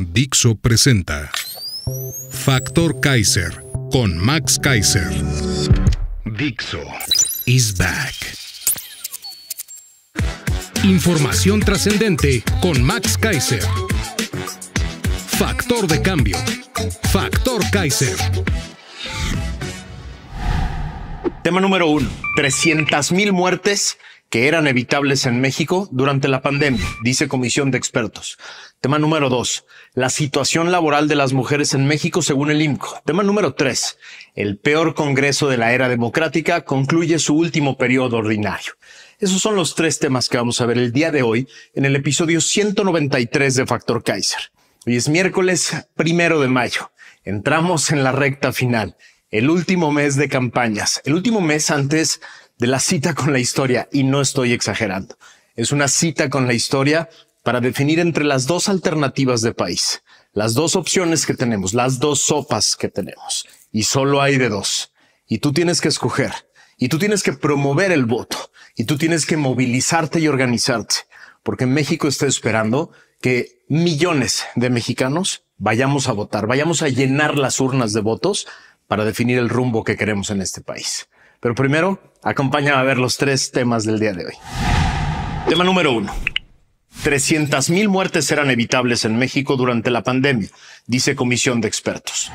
Dixo presenta Factor Kaiser con Max Kaiser. Dixo is back. Información trascendente con Max Kaiser. Factor de cambio. Factor Kaiser. Tema número uno. 300.000 muertes que eran evitables en México durante la pandemia, dice comisión de expertos. Tema número dos, la situación laboral de las mujeres en México según el IMCO. Tema número tres, el peor Congreso de la era democrática concluye su último periodo ordinario. Esos son los tres temas que vamos a ver el día de hoy en el episodio 193 de Factor Kaiser. Hoy es miércoles primero de mayo. Entramos en la recta final, el último mes de campañas, el último mes antes de la cita con la historia, y no estoy exagerando. Es una cita con la historia para definir entre las dos alternativas de país, las dos opciones que tenemos, las dos sopas que tenemos, y solo hay de dos. Y tú tienes que escoger, y tú tienes que promover el voto, y tú tienes que movilizarte y organizarte, porque México está esperando que millones de mexicanos vayamos a votar, vayamos a llenar las urnas de votos para definir el rumbo que queremos en este país. Pero primero, acompáñame a ver los tres temas del día de hoy. Tema número uno. 300 mil muertes eran evitables en México durante la pandemia, dice comisión de expertos.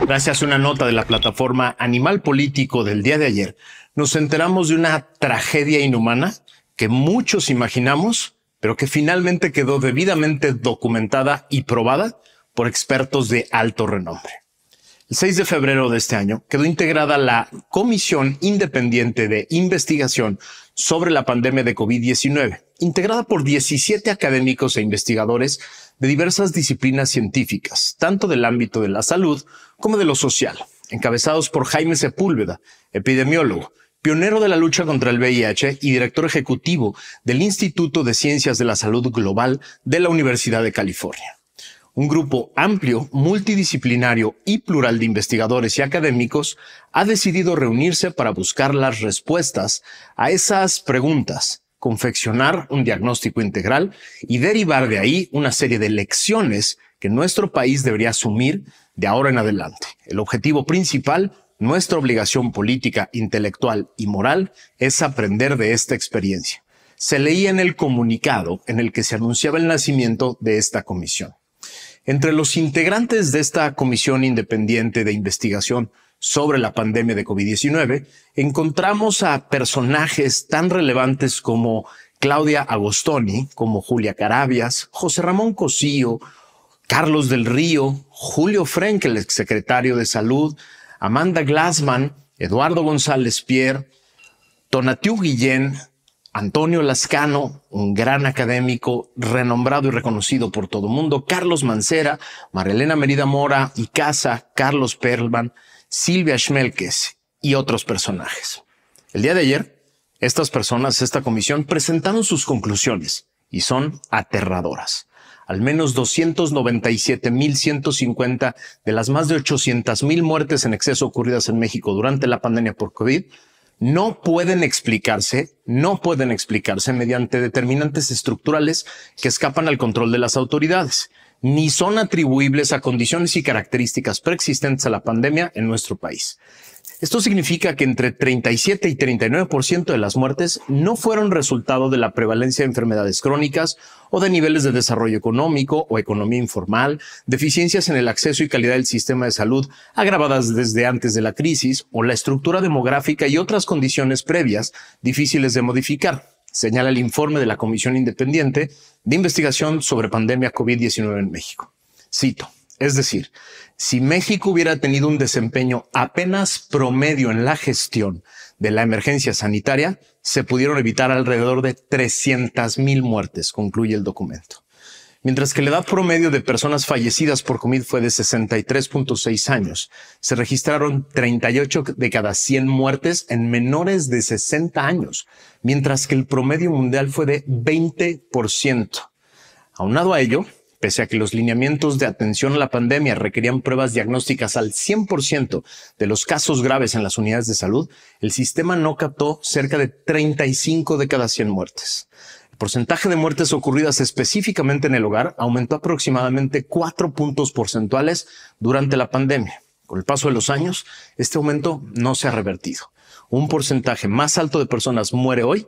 Gracias a una nota de la plataforma Animal Político del día de ayer, nos enteramos de una tragedia inhumana que muchos imaginamos, pero que finalmente quedó debidamente documentada y probada por expertos de alto renombre. El 6 de febrero de este año quedó integrada la Comisión Independiente de Investigación sobre la pandemia de COVID-19, integrada por 17 académicos e investigadores de diversas disciplinas científicas, tanto del ámbito de la salud como de lo social, encabezados por Jaime Sepúlveda, epidemiólogo, pionero de la lucha contra el VIH y director ejecutivo del Instituto de Ciencias de la Salud Global de la Universidad de California un grupo amplio, multidisciplinario y plural de investigadores y académicos ha decidido reunirse para buscar las respuestas a esas preguntas, confeccionar un diagnóstico integral y derivar de ahí una serie de lecciones que nuestro país debería asumir de ahora en adelante. El objetivo principal, nuestra obligación política, intelectual y moral, es aprender de esta experiencia. Se leía en el comunicado en el que se anunciaba el nacimiento de esta comisión. Entre los integrantes de esta Comisión Independiente de Investigación sobre la pandemia de COVID-19, encontramos a personajes tan relevantes como Claudia Agostoni, como Julia Carabias, José Ramón Cosío, Carlos del Río, Julio el exsecretario de Salud, Amanda Glassman, Eduardo González Pierre, Tonatiu Guillén, Antonio Lascano, un gran académico, renombrado y reconocido por todo el mundo, Carlos Mancera, Marilena Merida Mora y Casa, Carlos Perlman, Silvia Schmelkes y otros personajes. El día de ayer, estas personas, esta comisión, presentaron sus conclusiones y son aterradoras. Al menos 297.150 de las más de 800.000 muertes en exceso ocurridas en México durante la pandemia por COVID no pueden explicarse, no pueden explicarse mediante determinantes estructurales que escapan al control de las autoridades, ni son atribuibles a condiciones y características preexistentes a la pandemia en nuestro país. Esto significa que entre 37 y 39% de las muertes no fueron resultado de la prevalencia de enfermedades crónicas o de niveles de desarrollo económico o economía informal, deficiencias en el acceso y calidad del sistema de salud agravadas desde antes de la crisis o la estructura demográfica y otras condiciones previas difíciles de modificar, señala el informe de la Comisión Independiente de Investigación sobre Pandemia COVID-19 en México. Cito. Es decir, si México hubiera tenido un desempeño apenas promedio en la gestión de la emergencia sanitaria, se pudieron evitar alrededor de 300 mil muertes, concluye el documento. Mientras que la edad promedio de personas fallecidas por COVID fue de 63.6 años, se registraron 38 de cada 100 muertes en menores de 60 años, mientras que el promedio mundial fue de 20%. Aunado a ello, Pese a que los lineamientos de atención a la pandemia requerían pruebas diagnósticas al 100% de los casos graves en las unidades de salud, el sistema no captó cerca de 35 de cada 100 muertes. El porcentaje de muertes ocurridas específicamente en el hogar aumentó aproximadamente 4 puntos porcentuales durante la pandemia. Con el paso de los años, este aumento no se ha revertido. Un porcentaje más alto de personas muere hoy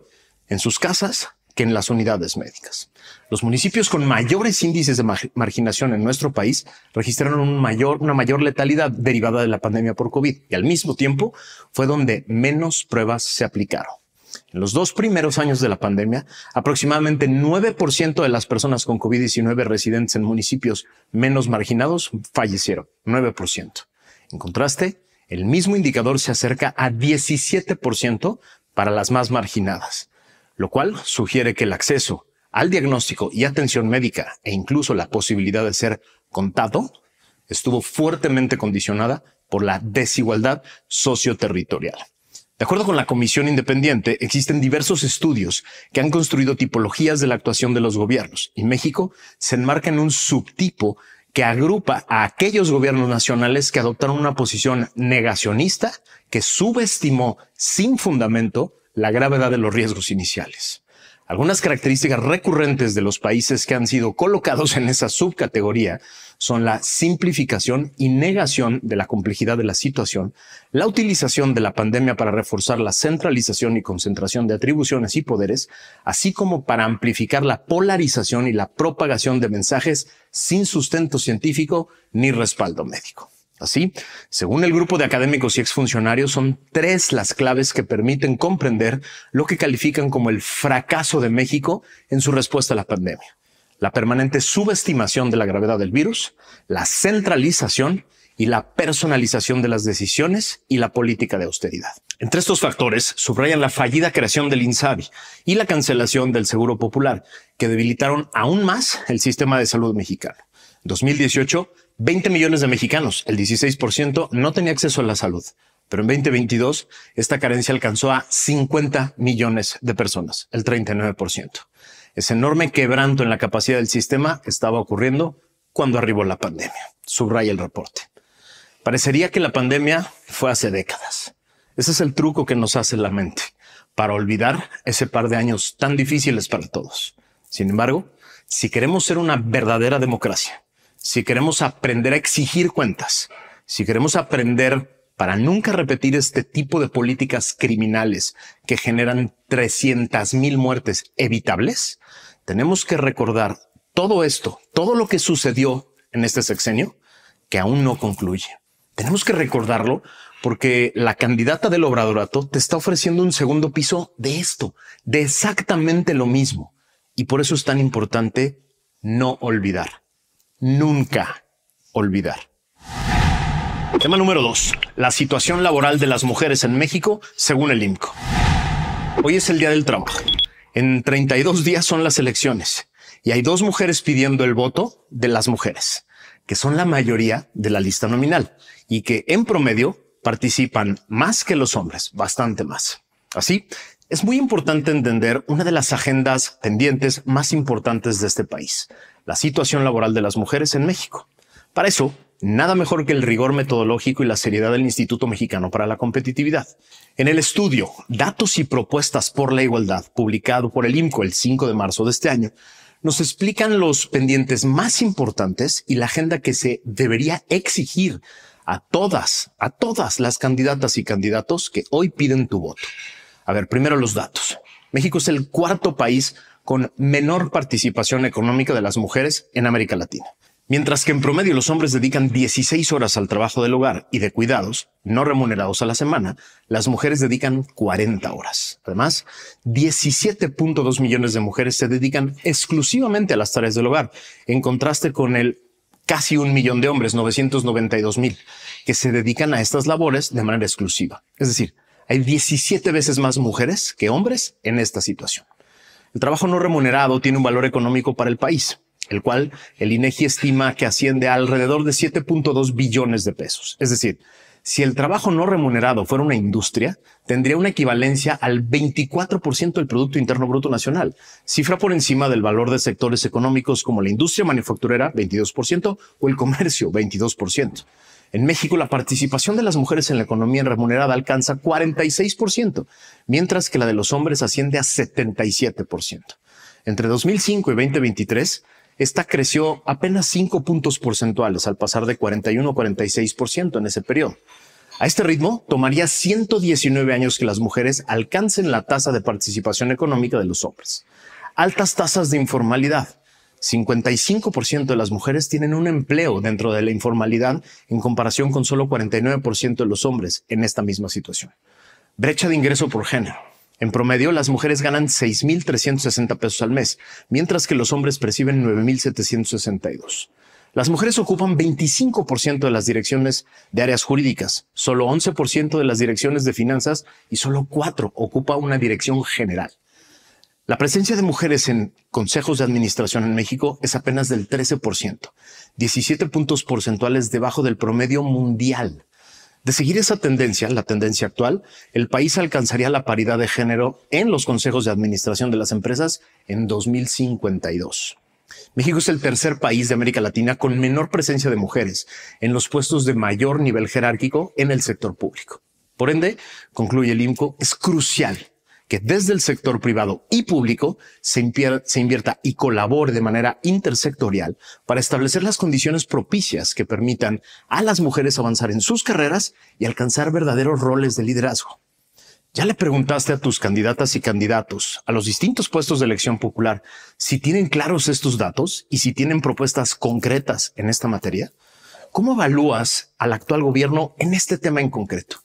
en sus casas que en las unidades médicas. Los municipios con mayores índices de marginación en nuestro país registraron un mayor, una mayor letalidad derivada de la pandemia por COVID y al mismo tiempo fue donde menos pruebas se aplicaron. En los dos primeros años de la pandemia, aproximadamente 9% de las personas con COVID-19 residentes en municipios menos marginados fallecieron, 9%. En contraste, el mismo indicador se acerca a 17% para las más marginadas lo cual sugiere que el acceso al diagnóstico y atención médica e incluso la posibilidad de ser contado estuvo fuertemente condicionada por la desigualdad socioterritorial. De acuerdo con la Comisión Independiente, existen diversos estudios que han construido tipologías de la actuación de los gobiernos y México se enmarca en un subtipo que agrupa a aquellos gobiernos nacionales que adoptaron una posición negacionista que subestimó sin fundamento la gravedad de los riesgos iniciales. Algunas características recurrentes de los países que han sido colocados en esa subcategoría son la simplificación y negación de la complejidad de la situación, la utilización de la pandemia para reforzar la centralización y concentración de atribuciones y poderes, así como para amplificar la polarización y la propagación de mensajes sin sustento científico ni respaldo médico. Así, según el grupo de académicos y exfuncionarios, son tres las claves que permiten comprender lo que califican como el fracaso de México en su respuesta a la pandemia. La permanente subestimación de la gravedad del virus, la centralización y la personalización de las decisiones y la política de austeridad. Entre estos factores subrayan la fallida creación del INSABI y la cancelación del Seguro Popular, que debilitaron aún más el sistema de salud mexicano. En 2018, 20 millones de mexicanos, el 16%, no tenía acceso a la salud, pero en 2022 esta carencia alcanzó a 50 millones de personas, el 39%. Ese enorme quebranto en la capacidad del sistema estaba ocurriendo cuando arribó la pandemia, subraya el reporte. Parecería que la pandemia fue hace décadas. Ese es el truco que nos hace la mente, para olvidar ese par de años tan difíciles para todos. Sin embargo, si queremos ser una verdadera democracia, si queremos aprender a exigir cuentas, si queremos aprender para nunca repetir este tipo de políticas criminales que generan 300 mil muertes evitables, tenemos que recordar todo esto, todo lo que sucedió en este sexenio, que aún no concluye. Tenemos que recordarlo porque la candidata del obradorato te está ofreciendo un segundo piso de esto, de exactamente lo mismo. Y por eso es tan importante no olvidar nunca olvidar. Tema número dos La situación laboral de las mujeres en México según el INCO. Hoy es el Día del Trabajo. En 32 días son las elecciones y hay dos mujeres pidiendo el voto de las mujeres, que son la mayoría de la lista nominal y que en promedio participan más que los hombres, bastante más. Así, es muy importante entender una de las agendas pendientes más importantes de este país, la situación laboral de las mujeres en México. Para eso, nada mejor que el rigor metodológico y la seriedad del Instituto Mexicano para la Competitividad. En el estudio Datos y Propuestas por la Igualdad, publicado por el IMCO el 5 de marzo de este año, nos explican los pendientes más importantes y la agenda que se debería exigir a todas, a todas las candidatas y candidatos que hoy piden tu voto. A ver, primero los datos. México es el cuarto país con menor participación económica de las mujeres en América Latina. Mientras que en promedio los hombres dedican 16 horas al trabajo del hogar y de cuidados no remunerados a la semana, las mujeres dedican 40 horas. Además, 17.2 millones de mujeres se dedican exclusivamente a las tareas del hogar, en contraste con el casi un millón de hombres, 992 mil, que se dedican a estas labores de manera exclusiva. Es decir, hay 17 veces más mujeres que hombres en esta situación. El trabajo no remunerado tiene un valor económico para el país, el cual el INEGI e estima que asciende a alrededor de 7.2 billones de pesos. Es decir, si el trabajo no remunerado fuera una industria, tendría una equivalencia al 24% del Producto Interno Bruto Nacional, cifra por encima del valor de sectores económicos como la industria manufacturera, 22%, o el comercio, 22%. En México, la participación de las mujeres en la economía remunerada alcanza 46%, mientras que la de los hombres asciende a 77%. Entre 2005 y 2023, esta creció apenas 5 puntos porcentuales al pasar de 41 a 46% en ese periodo. A este ritmo, tomaría 119 años que las mujeres alcancen la tasa de participación económica de los hombres. Altas tasas de informalidad, 55% de las mujeres tienen un empleo dentro de la informalidad en comparación con solo 49% de los hombres en esta misma situación. Brecha de ingreso por género. En promedio, las mujeres ganan 6.360 pesos al mes, mientras que los hombres perciben 9.762. Las mujeres ocupan 25% de las direcciones de áreas jurídicas, solo 11% de las direcciones de finanzas y solo 4 ocupa una dirección general. La presencia de mujeres en consejos de administración en México es apenas del 13%, 17 puntos porcentuales debajo del promedio mundial. De seguir esa tendencia, la tendencia actual, el país alcanzaría la paridad de género en los consejos de administración de las empresas en 2052. México es el tercer país de América Latina con menor presencia de mujeres en los puestos de mayor nivel jerárquico en el sector público. Por ende, concluye el IMCO, es crucial que desde el sector privado y público se, invierta y colabore de manera intersectorial para establecer las condiciones propicias que permitan a las mujeres avanzar en sus carreras y alcanzar verdaderos roles de liderazgo. ¿Ya le preguntaste a tus candidatas y candidatos a los distintos puestos de elección popular si tienen claros estos datos y si tienen propuestas concretas en esta materia? ¿Cómo evalúas al actual gobierno en este tema en concreto?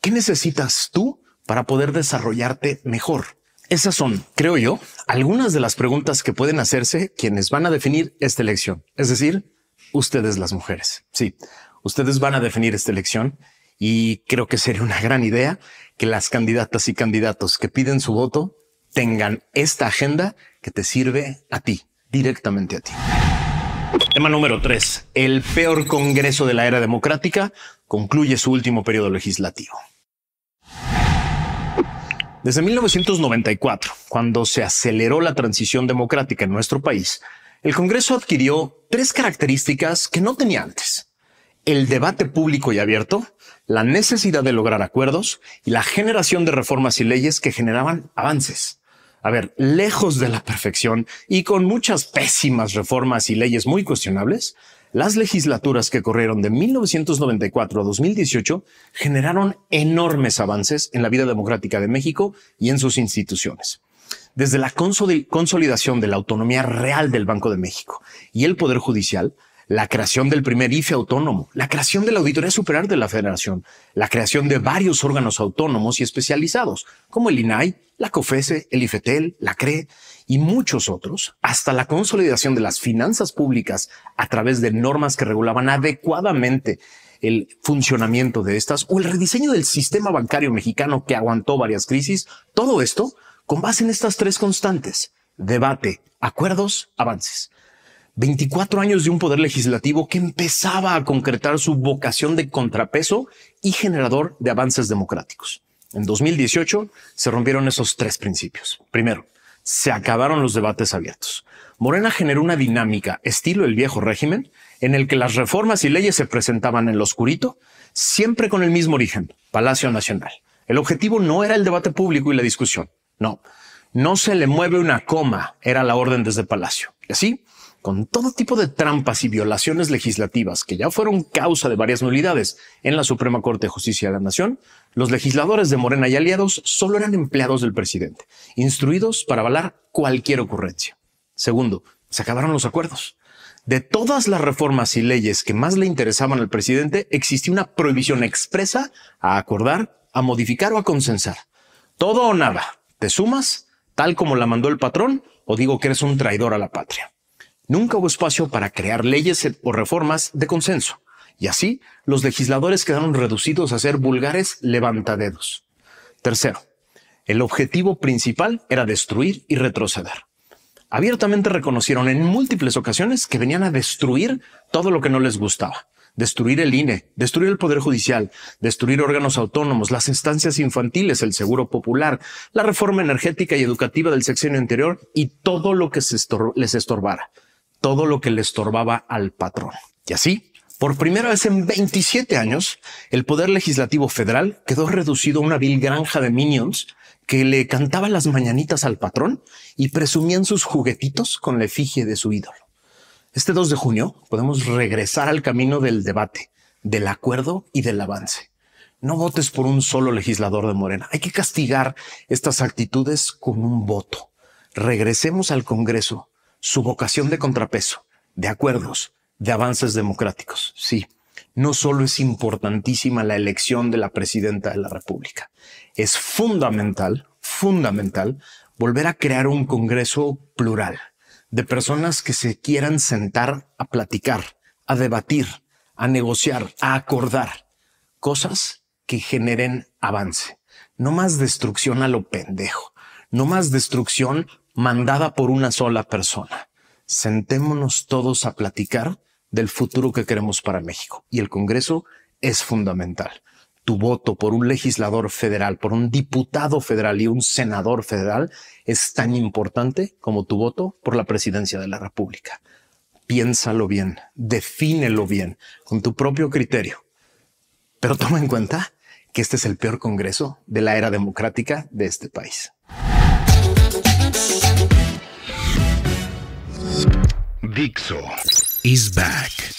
¿Qué necesitas tú para poder desarrollarte mejor. Esas son, creo yo, algunas de las preguntas que pueden hacerse quienes van a definir esta elección. Es decir, ustedes las mujeres. Sí, ustedes van a definir esta elección y creo que sería una gran idea que las candidatas y candidatos que piden su voto tengan esta agenda que te sirve a ti, directamente a ti. Tema número 3. El peor Congreso de la era democrática concluye su último periodo legislativo. Desde 1994, cuando se aceleró la transición democrática en nuestro país, el Congreso adquirió tres características que no tenía antes. El debate público y abierto, la necesidad de lograr acuerdos y la generación de reformas y leyes que generaban avances. A ver, lejos de la perfección y con muchas pésimas reformas y leyes muy cuestionables, las legislaturas que corrieron de 1994 a 2018 generaron enormes avances en la vida democrática de México y en sus instituciones desde la consolidación de la autonomía real del Banco de México y el Poder Judicial, la creación del primer IFE autónomo, la creación de la Auditoría Superior de la Federación, la creación de varios órganos autónomos y especializados, como el INAI, la COFESE, el IFETEL, la CRE, y muchos otros, hasta la consolidación de las finanzas públicas a través de normas que regulaban adecuadamente el funcionamiento de estas o el rediseño del sistema bancario mexicano que aguantó varias crisis, todo esto con base en estas tres constantes, debate, acuerdos, avances. 24 años de un poder legislativo que empezaba a concretar su vocación de contrapeso y generador de avances democráticos. En 2018 se rompieron esos tres principios. Primero, se acabaron los debates abiertos. Morena generó una dinámica, estilo el viejo régimen, en el que las reformas y leyes se presentaban en lo oscurito, siempre con el mismo origen, Palacio Nacional. El objetivo no era el debate público y la discusión, no. No se le mueve una coma, era la orden desde Palacio. Y así, con todo tipo de trampas y violaciones legislativas que ya fueron causa de varias nulidades en la Suprema Corte de Justicia de la Nación, los legisladores de Morena y aliados solo eran empleados del presidente, instruidos para avalar cualquier ocurrencia. Segundo, se acabaron los acuerdos. De todas las reformas y leyes que más le interesaban al presidente, existía una prohibición expresa a acordar, a modificar o a consensar. Todo o nada. ¿Te sumas? Tal como la mandó el patrón, o digo que eres un traidor a la patria. Nunca hubo espacio para crear leyes o reformas de consenso. Y así, los legisladores quedaron reducidos a ser vulgares levantadedos. Tercero, el objetivo principal era destruir y retroceder. Abiertamente reconocieron en múltiples ocasiones que venían a destruir todo lo que no les gustaba. Destruir el INE, destruir el Poder Judicial, destruir órganos autónomos, las instancias infantiles, el Seguro Popular, la reforma energética y educativa del sexenio anterior y todo lo que les estorbara todo lo que le estorbaba al patrón. Y así, por primera vez en 27 años, el poder legislativo federal quedó reducido a una vil granja de minions que le cantaban las mañanitas al patrón y presumían sus juguetitos con la efigie de su ídolo. Este 2 de junio podemos regresar al camino del debate, del acuerdo y del avance. No votes por un solo legislador de Morena. Hay que castigar estas actitudes con un voto. Regresemos al Congreso su vocación de contrapeso, de acuerdos, de avances democráticos. Sí, no solo es importantísima la elección de la presidenta de la República, es fundamental, fundamental, volver a crear un Congreso plural, de personas que se quieran sentar a platicar, a debatir, a negociar, a acordar cosas que generen avance. No más destrucción a lo pendejo, no más destrucción mandada por una sola persona. Sentémonos todos a platicar del futuro que queremos para México. Y el Congreso es fundamental. Tu voto por un legislador federal, por un diputado federal y un senador federal es tan importante como tu voto por la presidencia de la República. Piénsalo bien, defínelo bien, con tu propio criterio. Pero toma en cuenta que este es el peor Congreso de la era democrática de este país. Dixo is back.